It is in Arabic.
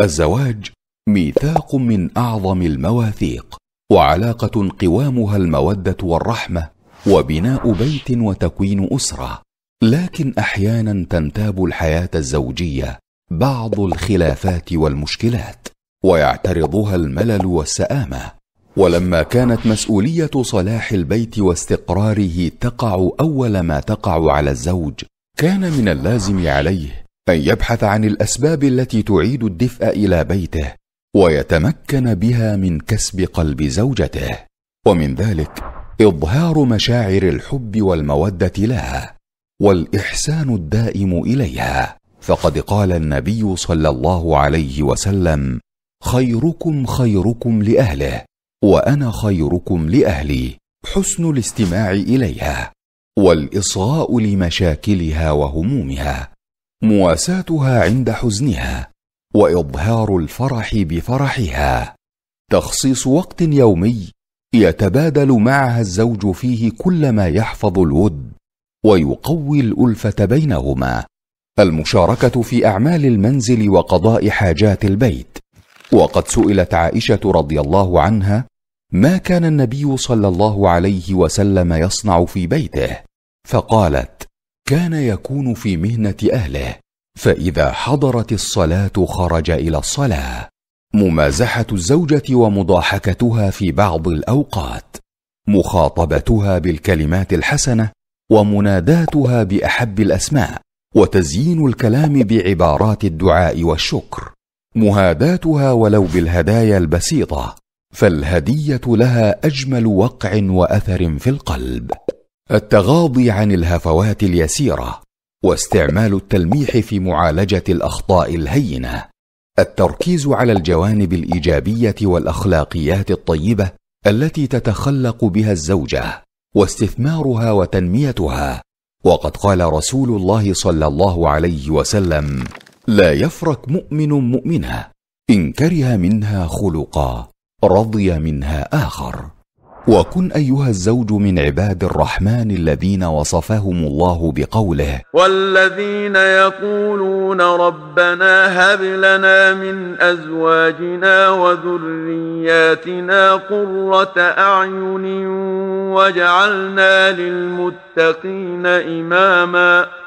الزواج ميثاق من اعظم المواثيق وعلاقه قوامها الموده والرحمه وبناء بيت وتكوين اسره لكن احيانا تنتاب الحياه الزوجيه بعض الخلافات والمشكلات ويعترضها الملل والسامه ولما كانت مسؤوليه صلاح البيت واستقراره تقع اول ما تقع على الزوج كان من اللازم عليه ان يبحث عن الاسباب التي تعيد الدفء الى بيته ويتمكن بها من كسب قلب زوجته ومن ذلك اظهار مشاعر الحب والموده لها والاحسان الدائم اليها فقد قال النبي صلى الله عليه وسلم خيركم خيركم لاهله وانا خيركم لاهلي حسن الاستماع اليها والاصغاء لمشاكلها وهمومها مواساتها عند حزنها واظهار الفرح بفرحها تخصيص وقت يومي يتبادل معها الزوج فيه كل ما يحفظ الود ويقوي الالفه بينهما المشاركه في اعمال المنزل وقضاء حاجات البيت وقد سئلت عائشه رضي الله عنها ما كان النبي صلى الله عليه وسلم يصنع في بيته فقالت كان يكون في مهنه اهله فاذا حضرت الصلاه خرج الى الصلاه ممازحه الزوجه ومضاحكتها في بعض الاوقات مخاطبتها بالكلمات الحسنه ومناداتها باحب الاسماء وتزيين الكلام بعبارات الدعاء والشكر مهاداتها ولو بالهدايا البسيطه فالهديه لها اجمل وقع واثر في القلب التغاضي عن الهفوات اليسيره واستعمال التلميح في معالجه الاخطاء الهينه التركيز على الجوانب الايجابيه والاخلاقيات الطيبه التي تتخلق بها الزوجه واستثمارها وتنميتها وقد قال رسول الله صلى الله عليه وسلم لا يفرك مؤمن مؤمنه ان كره منها خلقا رضي منها اخر وكن ايها الزوج من عباد الرحمن الذين وصفهم الله بقوله والذين يقولون ربنا هب لنا من ازواجنا وذرياتنا قره اعين واجعلنا للمتقين اماما